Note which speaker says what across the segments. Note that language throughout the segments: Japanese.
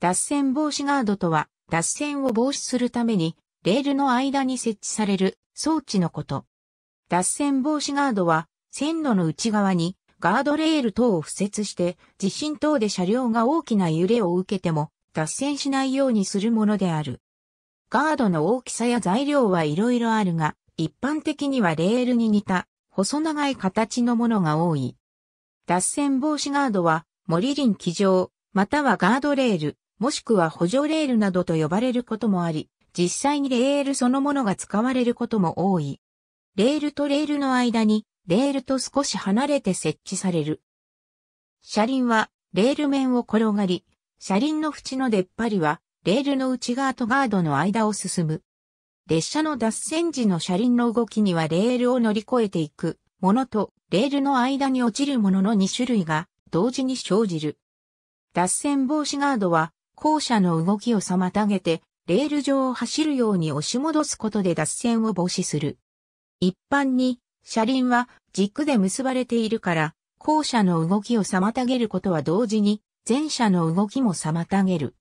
Speaker 1: 脱線防止ガードとは、脱線を防止するために、レールの間に設置される装置のこと。脱線防止ガードは、線路の内側にガードレール等を付設して、地震等で車両が大きな揺れを受けても、脱線しないようにするものである。ガードの大きさや材料はいろいろあるが、一般的にはレールに似た細長い形のものが多い。脱線防止ガードは、森林基上、またはガードレール、もしくは補助レールなどと呼ばれることもあり、実際にレールそのものが使われることも多い。レールとレールの間に、レールと少し離れて設置される。車輪は、レール面を転がり、車輪の縁の出っ張りは、レールの内側とガードの間を進む。列車の脱線時の車輪の動きにはレールを乗り越えていくものと、レールの間に落ちるものの2種類が同時に生じる。脱線防止ガードは、校舎の動きを妨げて、レール上を走るように押し戻すことで脱線を防止する。一般に、車輪は軸で結ばれているから、後者の動きを妨げることは同時に、前者の動きも妨げる。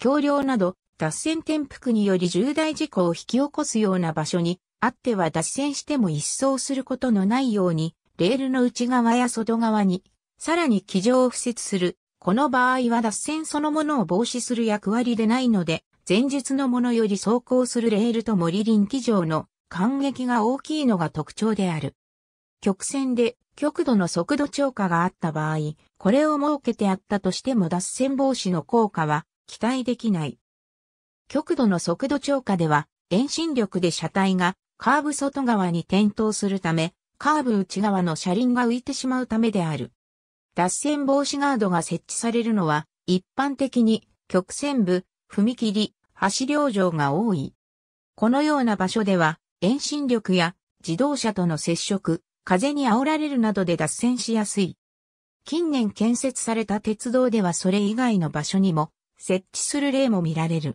Speaker 1: 橋梁など、脱線転覆により重大事故を引き起こすような場所に、あっては脱線しても一掃することのないように、レールの内側や外側に、さらに気上を敷設するこの場合は脱線そのものを防止する役割でないので、前述のものより走行するレールと森林機上の間隙が大きいのが特徴である。曲線で極度の速度超過があった場合、これを設けてあったとしても脱線防止の効果は期待できない。極度の速度超過では、遠心力で車体がカーブ外側に転倒するため、カーブ内側の車輪が浮いてしまうためである。脱線防止ガードが設置されるのは、一般的に曲線部、踏切、橋梁上が多い。このような場所では、遠心力や自動車との接触、風に煽られるなどで脱線しやすい。近年建設された鉄道ではそれ以外の場所にも設置する例も見られる。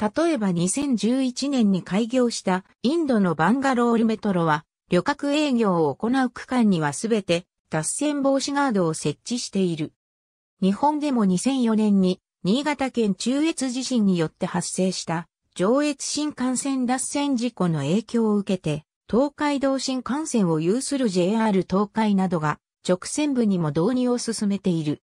Speaker 1: 例えば2011年に開業したインドのバンガロールメトロは旅客営業を行う区間にはすべて脱線防止ガードを設置している。日本でも2004年に新潟県中越地震によって発生した上越新幹線脱線事故の影響を受けて東海道新幹線を有する JR 東海などが直線部にも導入を進めている。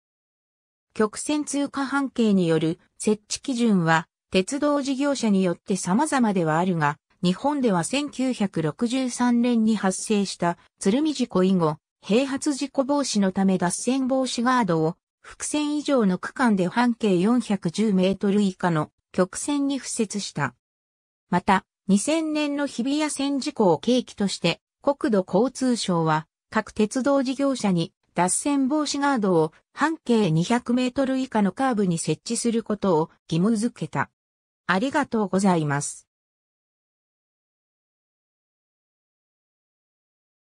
Speaker 1: 曲線通過半径による設置基準は鉄道事業者によって様々ではあるが、日本では1963年に発生した鶴見事故以後、併発事故防止のため脱線防止ガードを、複線以上の区間で半径410メートル以下の曲線に付設した。また、2000年の日比谷線事故を契機として、国土交通省は、各鉄道事業者に脱線防止ガードを半径200メートル以下のカーブに設置することを義務付けた。ありがとうございます。